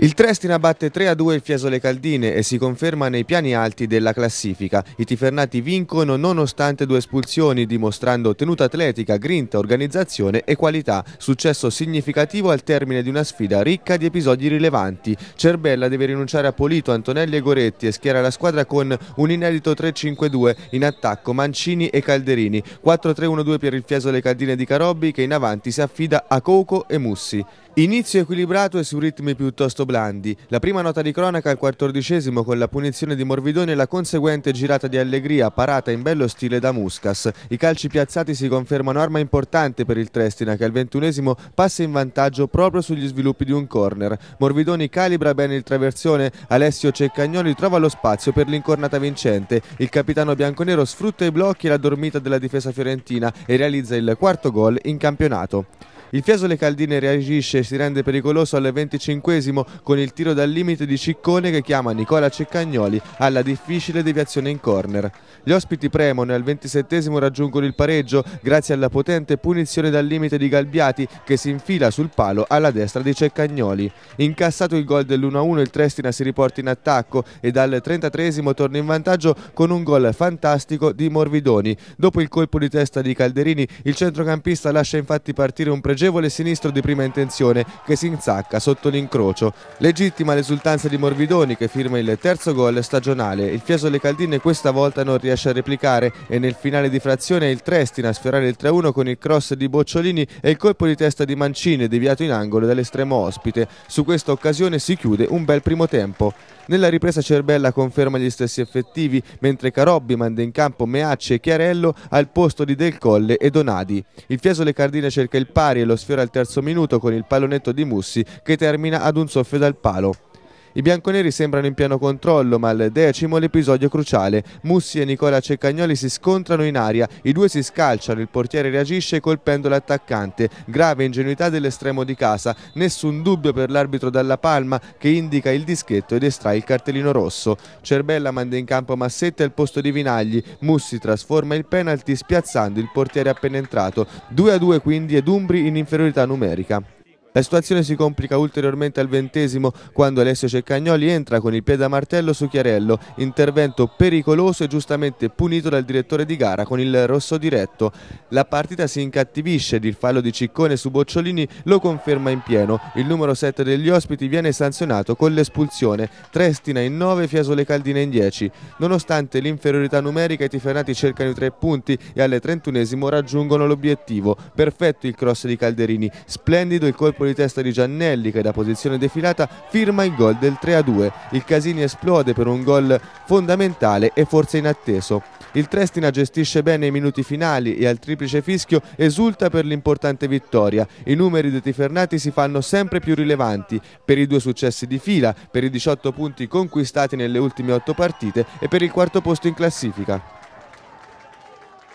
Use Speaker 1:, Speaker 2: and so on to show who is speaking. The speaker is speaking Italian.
Speaker 1: Il Trestina batte 3-2 il Fiesole Caldine e si conferma nei piani alti della classifica. I Tifernati vincono nonostante due espulsioni, dimostrando tenuta atletica, grinta, organizzazione e qualità. Successo significativo al termine di una sfida ricca di episodi rilevanti. Cerbella deve rinunciare a Polito, Antonelli e Goretti e schiera la squadra con un inedito 3-5-2 in attacco Mancini e Calderini. 4-3-1-2 per il Fiesole Caldine di Carobbi che in avanti si affida a Coco e Mussi. Inizio equilibrato e su ritmi piuttosto blandi. La prima nota di cronaca al quattordicesimo con la punizione di Morvidone e la conseguente girata di allegria parata in bello stile da Muscas. I calci piazzati si confermano arma importante per il Trestina che al ventunesimo passa in vantaggio proprio sugli sviluppi di un corner. Morvidoni calibra bene il traversone, Alessio Ceccagnoli trova lo spazio per l'incornata vincente. Il capitano bianconero sfrutta i blocchi e la dormita della difesa fiorentina e realizza il quarto gol in campionato. Il Fiesole Caldine reagisce e si rende pericoloso al 25 con il tiro dal limite di Ciccone che chiama Nicola Ceccagnoli alla difficile deviazione in corner. Gli ospiti premono e al 27 raggiungono il pareggio grazie alla potente punizione dal limite di Galbiati che si infila sul palo alla destra di Ceccagnoli. Incassato il gol dell'1-1 il Trestina si riporta in attacco e dal 33 torna in vantaggio con un gol fantastico di Morvidoni. Dopo il colpo di testa di Calderini il centrocampista lascia infatti partire un pregiudizio pregevole sinistro di prima intenzione che si inzacca sotto l'incrocio. Legittima l'esultanza di Morvidoni che firma il terzo gol stagionale. Il Fiesole Caldine questa volta non riesce a replicare e nel finale di frazione il Trestina a sfiorare il 3-1 con il cross di Bocciolini e il colpo di testa di Mancini deviato in angolo dall'estremo ospite. Su questa occasione si chiude un bel primo tempo. Nella ripresa Cerbella conferma gli stessi effettivi, mentre Carobbi manda in campo Meacce e Chiarello al posto di Del Colle e Donadi. Il Fiesole Cardina cerca il pari e lo sfiora al terzo minuto con il pallonetto di Mussi che termina ad un soffio dal palo. I bianconeri sembrano in pieno controllo, ma al decimo l'episodio cruciale. Mussi e Nicola Ceccagnoli si scontrano in aria, i due si scalciano, il portiere reagisce colpendo l'attaccante. Grave ingenuità dell'estremo di casa, nessun dubbio per l'arbitro Dalla Palma che indica il dischetto ed estrae il cartellino rosso. Cerbella manda in campo Massetta al posto di Vinagli, Mussi trasforma il penalty spiazzando il portiere appena entrato. 2 a 2 quindi ed Umbri in inferiorità numerica. La situazione si complica ulteriormente al ventesimo quando Alessio Ceccagnoli entra con il piede a martello su Chiarello, intervento pericoloso e giustamente punito dal direttore di gara con il rosso diretto. La partita si incattivisce ed il fallo di Ciccone su Bocciolini lo conferma in pieno. Il numero 7 degli ospiti viene sanzionato con l'espulsione, Trestina in 9, Fiasole Caldina in 10. Nonostante l'inferiorità numerica i tifanati cercano i tre punti e alle 31 raggiungono l'obiettivo. Perfetto il cross di Calderini, splendido il colpo di di testa di Giannelli che da posizione defilata firma il gol del 3-2. Il Casini esplode per un gol fondamentale e forse inatteso. Il Trestina gestisce bene i minuti finali e al triplice fischio esulta per l'importante vittoria. I numeri dei Tifernati si fanno sempre più rilevanti per i due successi di fila, per i 18 punti conquistati nelle ultime 8 partite e per il quarto posto in classifica.